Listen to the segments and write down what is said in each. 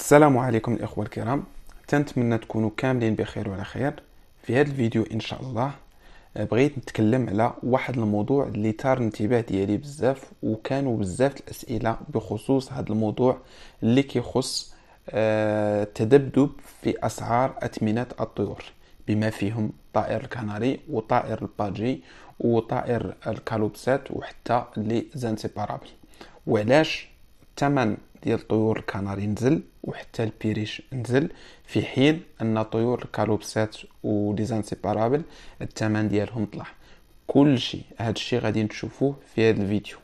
السلام عليكم الاخوه الكرام تنتمنى تكونوا كاملين بخير وعلى خير في هذا الفيديو ان شاء الله آه، بغيت نتكلم على واحد الموضوع اللي ثار الانتباه ديالي بزاف وكانوا بزاف الاسئله بخصوص هذا الموضوع اللي كيخص آه، التذبذب في اسعار اثمنه الطيور بما فيهم طائر الكناري وطائر الباجي وطائر الكالوبسات وحتى لي زانسيبارابل وعلاش الثمن ديال طيور الكناري نزل وحتى البيريش نزل في حين ان طيور الكالوبسات سيبارابل الثمن ديالهم طلع كلشي هذا الشيء غادي تشوفوه في هذا الفيديو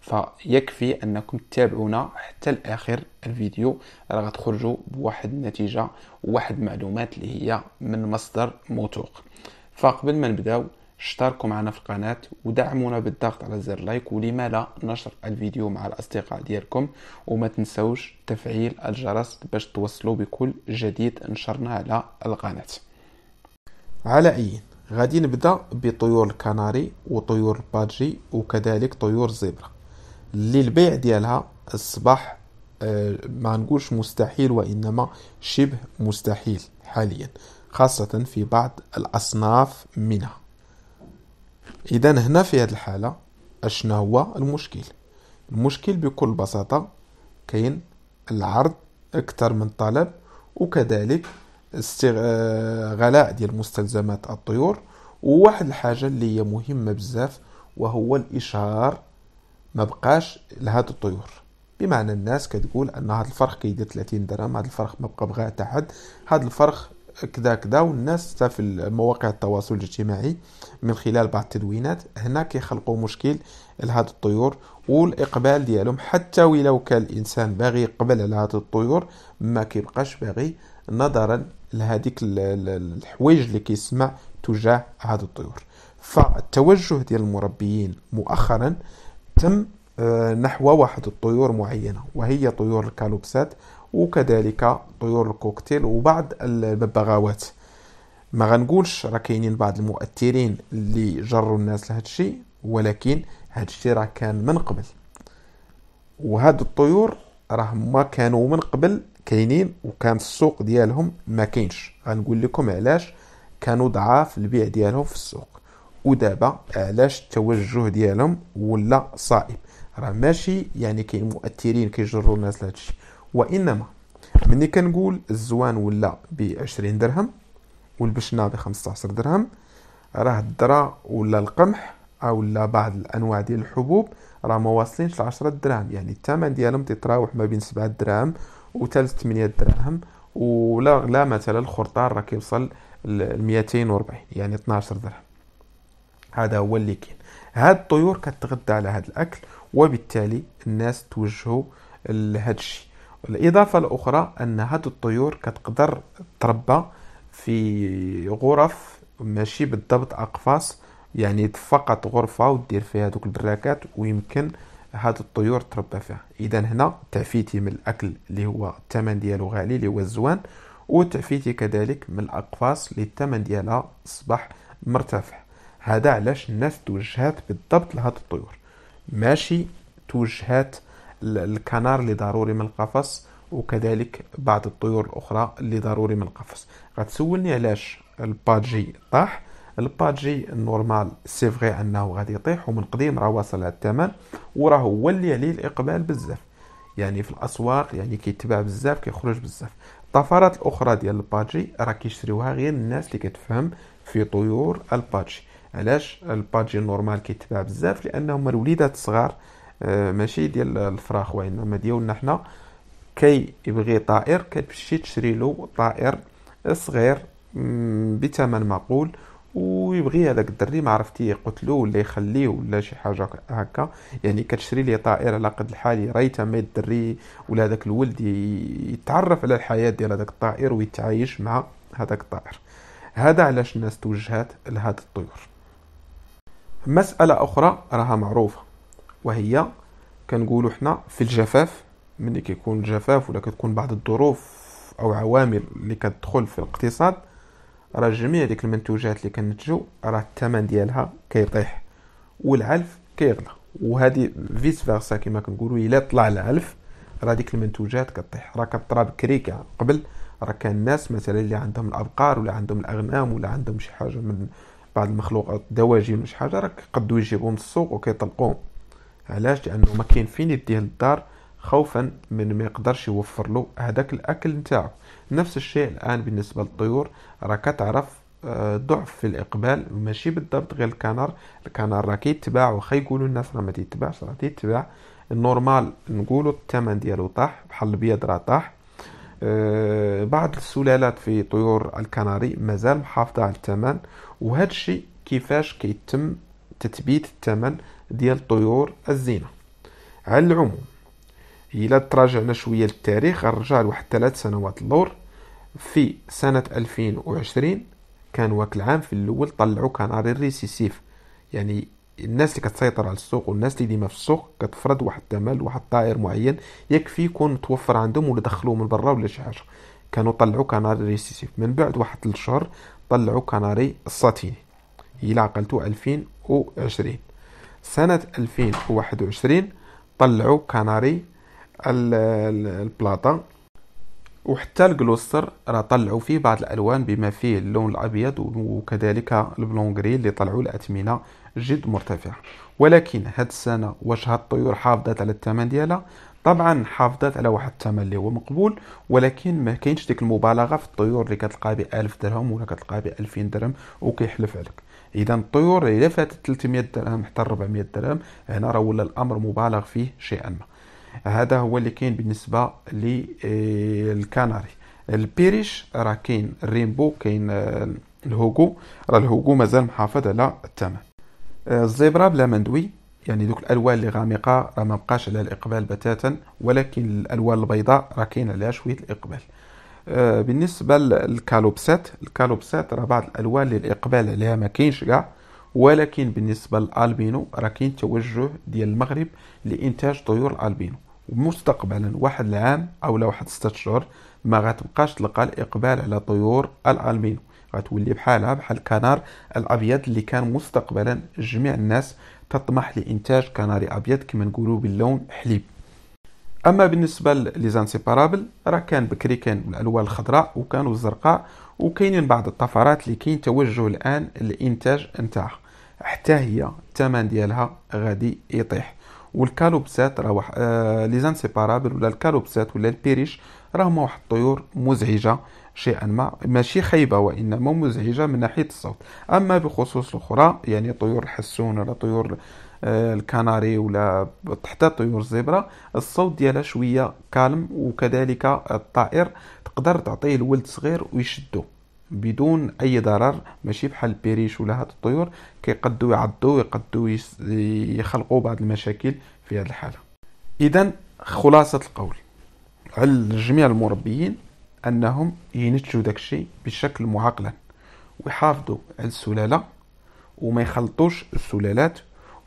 فيكفي انكم تتابعونا حتى الاخر الفيديو راه غتخرجوا بواحد النتيجه وواحد المعلومات اللي هي من مصدر موثوق فقبل ما نبداو اشتركوا معنا في القناة ودعمونا بالضغط على زر لايك ولما لا نشر الفيديو مع الأصدقاء ديالكم وما تنسوش تفعيل الجرس باش توصلوا بكل جديد نشرنا على القناة على أي غادي نبدأ بطيور الكناري وطيور البادجي وكذلك طيور الزبرة اللي البيع ديالها الصباح آه، ما نقولش مستحيل وإنما شبه مستحيل حاليا خاصة في بعض الأصناف منها اذا هنا في هذه الحاله اشنا هو المشكل المشكل بكل بساطه كاين العرض اكثر من الطلب وكذلك استغ... آه، غلاء ديال مستلزمات الطيور وواحد الحاجه اللي هي مهمه بزاف وهو الاشهار ما بقاش لهاد الطيور بمعنى الناس كتقول ان هذا الفرخ كيدير 30 درهم هذا الفرخ ما بقى بغا حتى حد هذا الفرخ كذا كذا والناس حتى في مواقع التواصل الاجتماعي من خلال بعض التدوينات هنا كيخلقوا مشكل لهاد الطيور والاقبال ديالهم حتى ولو كان الانسان باغي يقبل على هاد الطيور ما كيبقاش باغي نظرا لهذيك الحوايج اللي كيسمع تجاه هاد الطيور فالتوجه ديال المربيين مؤخرا تم آه، نحو واحد الطيور معينة وهي طيور الكالوبسات وكذلك طيور الكوكتيل وبعض الببغاوات ما غنقولش راه كاينين بعض المؤثرين اللي جروا الناس لهذا الشيء ولكن هذا الشيء راه كان من قبل وهاد الطيور راه ما كانوا من قبل كاينين وكان السوق ديالهم ما كاينش غنقول لكم علاش كانوا ضعاف البيع ديالهم في السوق ودابا علاش التوجه ديالهم ولا صائب راه ماشي يعني كاين مؤثرين كيجروا الناس لهذا الشيء وإنما ملي كنقول الزوان ولا بعشرين درهم والبشنا بخمسطاشر درهم راه الذرة ولا القمح أو لا بعض الأنواع ديال الحبوب راه ما واصلينش لعشرة دراهم يعني الثمن ديالهم تيتراوح ما بين سبعة دراهم و 8 دراهم ولا غلا مثلا الخرطار راه كيوصل ل 240 يعني 12 درهم هذا هو اللي كاين هاد الطيور كتغذى على هاد الاكل وبالتالي الناس توجهوا لهاد الشيء الإضافة الأخرى أن هاد الطيور كتقدر تربى في غرف ماشي بالضبط أقفاص يعني فقط غرفة ودير فيها دوك البراكات ويمكن هاد الطيور تربى فيها إذا هنا تعفيتي من الأكل اللي هو الثمن ديالو غالي اللي هو الزوان وتعفيتي كذلك من الأقفاص اللي الثمن ديالها أصبح مرتفع هذا علاش الناس توجهات بالضبط لهاد الطيور ماشي توجهات الكنار اللي ضروري من القفص وكذلك بعض الطيور الاخرى اللي ضروري من القفص غتسولني علاش الباجي طاح الباجي نورمال سي فغي انه غادي يطيح ومن قديم راه واصل على الثمن وراه هو اللي عليه الاقبال بزاف يعني في الاسواق يعني كيتباع بزاف كيخرج بزاف الطفرات الاخرى ديال الباجي راه كيشريوها غير الناس اللي كتفهم في طيور الباجي علاش الباجي نورمال كيتباع بزاف لانهم الوليدات الصغار آه، ماشي ديال الفراخ وانما ديالنا حنا كي يبغي طائر كتمشي تشري له طائر صغير بثمن معقول ويبغي هذاك الدري ما عرفتي يقتلو ولا يخليه ولا شي حاجه هكا يعني كتشري لي طائر على قد الحال راه ما الدري ولا هذاك الولد يتعرف على الحياه ديال هذاك الطائر ويتعايش مع هذاك الطائر هذا علاش الناس توجهات لهاد الطيور مساله اخرى راها معروفه وهي كنقولوا حنا في الجفاف ملي كيكون الجفاف ولا كتكون بعض الظروف او عوامل اللي كتدخل في الاقتصاد راه جميع ديك المنتوجات اللي كنتجو راه الثمن ديالها كيطيح والعلف كيغلى وهذه فيس فيرسا كما كنقولوا الا طلع العلف راه ديك المنتوجات كطيح راه كطراب بكريكه قبل راه كان الناس مثلا اللي عندهم الابقار ولا عندهم الاغنام ولا عندهم شي حاجه من بعض المخلوقات دواجن ولا شي حاجه راه كيقدوا يجيبوهم من السوق وكيطلقوهم علاش لانه ما كاين يديه الدار خوفا من ما يقدرش يوفر له هذاك الاكل نتاعو نفس الشيء الان بالنسبه للطيور راه كتعرف آه، ضعف في الاقبال ماشي بالضبط غير الكنار الكنار راه كيتباع واخا يقولوا الناس راه ما تيتباعش راه تيتباع النورمال نقولوا الثمن ديالو طاح بحال البيض راه طاح آه، بعض السلالات في طيور الكناري مازال محافظه على الثمن وهذا الشيء كيفاش كيتم تثبيت الثمن ديال طيور الزينة على العموم إلا تراجعنا شوية للتاريخ غنرجع لواحد ثلاث سنوات اللور في سنة 2020 كان واك العام في الأول طلعوا كناري ريسيسيف يعني الناس اللي كتسيطر على السوق والناس اللي ديما في السوق كتفرض واحد الثمن واحد الطائر معين يكفي يكون متوفر عندهم ولا دخلوه من برا ولا شي حاجه كانوا طلعوا كناري ريسيسيف من بعد واحد الشهر طلعوا كناري الساتيني الى عقلتو 2020 سنة 2021 طلعوا كناري البلاطة وحتى الجلوستر راه طلعوا فيه بعض الالوان بما فيه اللون الابيض وكذلك البلونغري اللي طلعوا الاثمنه جد مرتفعه ولكن هاد السنه واش هاد الطيور حافظت على الثمن ديالها طبعا حافظت على واحد الثمن اللي هو مقبول ولكن ما كاينش ديك المبالغه في الطيور اللي كتلقى ب 1000 درهم ولا كتلقى ب 2000 درهم وكيحلف عليك اذا الطيور اللي فاتت 300 درهم حتى 400 درهم هنا راه ولا الامر مبالغ فيه شيئا ما هذا هو اللي كاين بالنسبه للكناري آه، البيريش راه كاين الريمبو كاين آه، الهوغو راه الهوغو مازال محافظ على الثمن آه، الزبره بلا مندوي يعني دوك الالوان اللي غامقه راه ما بقاش على الاقبال بتاتا ولكن الالوان البيضاء راه كاين عليها شويه الاقبال آه، بالنسبه للكالوبسات الكالوبسات راه بعض الالوان اللي الاقبال عليها ما كاينش كاع ولكن بالنسبه للالبينو راه كاين توجه ديال المغرب لانتاج طيور الالبينو ومستقبلا واحد العام او لا واحد ستة اشهر ما غتبقاش تلقى الاقبال على طيور الالبينو غتولي بحالها بحال الكنار الابيض اللي كان مستقبلا جميع الناس تطمح لانتاج كناري ابيض كما نقولوا باللون حليب اما بالنسبه لي سيبارابل راه كان بكري كان بالالوان الخضراء وكانوا الزرقاء وكاينين بعض الطفرات اللي كاين توجه الان للانتاج نتاعها حتى هي الثمن ديالها غادي يطيح والكالوبسات راه واحد آه لي زانسيبارابل ولا الكالوبسات ولا البيريش راهما واحد الطيور مزعجه شيئا ما ماشي خايبه وانما مزعجه من ناحيه الصوت اما بخصوص الاخرى يعني طيور الحسون ولا طيور آه، الكناري ولا حتى طيور الزبرة الصوت ديالها شوية كالم وكذلك الطائر تقدر تعطيه الولد صغير ويشدو بدون اي ضرر ماشي بحال البيريش ولا هاد الطيور كيقدو يعضو ويقدو يخلقوا بعض المشاكل في هذه الحاله اذا خلاصه القول على جميع المربيين انهم ينتجوا داكشي بشكل معقلا ويحافظوا على السلاله وما يخلطوش السلالات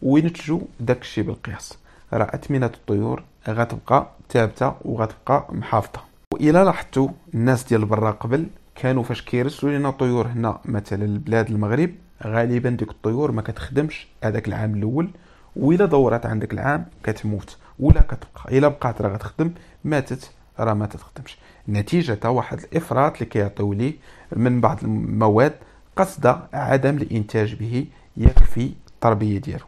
وينتجوا داك الشيء بالقياس راه اثمنه الطيور غتبقى ثابته وغتبقى محافظه والا لاحظتوا الناس ديال برا قبل كانوا فاش كيرسلوا لنا طيور هنا مثلا لبلاد المغرب غالبا ديك الطيور ما كتخدمش هذاك العام الاول وإلا دورات عندك العام كتموت ولا كتبقى الا بقات راه غتخدم ماتت راه ما تخدمش نتيجة واحد الإفراط اللي كيعطيو ليه من بعض المواد قصد عدم الإنتاج به يكفي التربية ديالو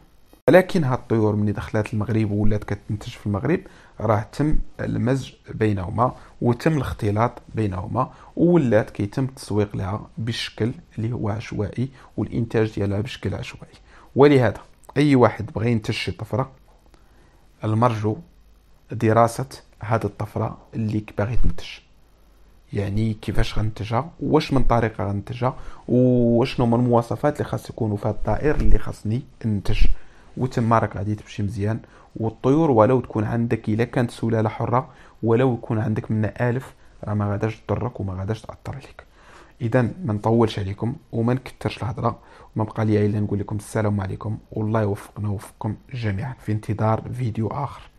ولكن هاد الطيور ملي دخلت المغرب ولات كتنتج في المغرب راه تم المزج بينهما وتم الاختلاط بينهما ولات كيتم التسويق لها بشكل اللي هو عشوائي والانتاج ديالها بشكل عشوائي ولهذا اي واحد بغى ينتج شي طفره المرجو دراسه هاد الطفره اللي باغي تنتج يعني كيفاش غنتجها واش من طريقه غنتجها وشنو هما المواصفات اللي خاص يكونوا في هاد الطائر اللي خاصني ننتج راك غادي تمشي مزيان والطيور ولو تكون عندك الا كانت سلاله حره ولو يكون عندك منها الف راه ما غاداش تضرك وما غاداش تاثر عليك اذا ما نطولش عليكم وما نكثرش الهضره وما بقى لي الا نقول لكم السلام عليكم والله يوفقنا ويوفقكم جميعا في انتظار فيديو اخر